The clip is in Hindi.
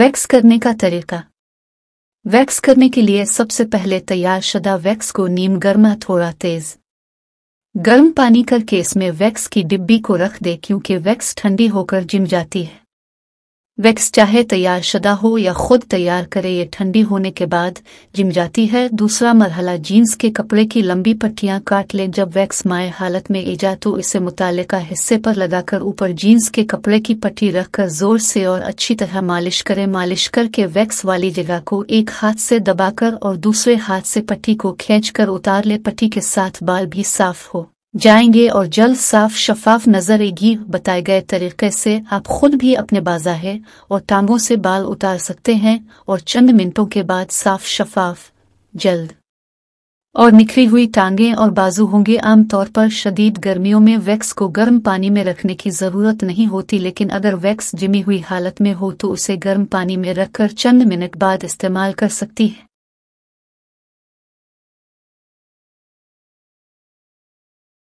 वैक्स करने का तरीका वैक्स करने के लिए सबसे पहले तैयार शुदा वैक्स को नीम गर्मा थोड़ा तेज गर्म पानी करके इसमें वैक्स की डिब्बी को रख दे क्योंकि वैक्स ठंडी होकर जिम जाती है वैक्स चाहे तैयार शदा हो या खुद तैयार करे ये ठंडी होने के बाद जिम जाती है दूसरा मरहला जीन्स के कपड़े की लंबी पट्टियां काट लें जब वैक्स माए हालत में ईजा तो इसे मुतल हिस्से पर लगाकर ऊपर जीन्स के कपड़े की पट्टी रखकर जोर से और अच्छी तरह मालिश करें मालिश करके वैक्स वाली जगह को एक हाथ से दबाकर और दूसरे हाथ से पट्टी को कर उतार ले पट्टी के साथ बाल भी साफ हो जाएंगे और जल्द साफ शफाफ नजर आएगी बताए गए तरीके से आप खुद भी अपने बाजाहे और टांगों से बाल उतार सकते हैं और चंद मिनटों के बाद साफ शफाफ जल्द और निखरी हुई टांगे और बाजू होंगे आमतौर पर शदीद गर्मियों में वैक्स को गर्म पानी में रखने की ज़रूरत नहीं होती लेकिन अगर वैक्स जिमी हुई हालत में हो तो उसे गर्म पानी में रखकर चंद मिनट बाद इस्तेमाल कर सकती है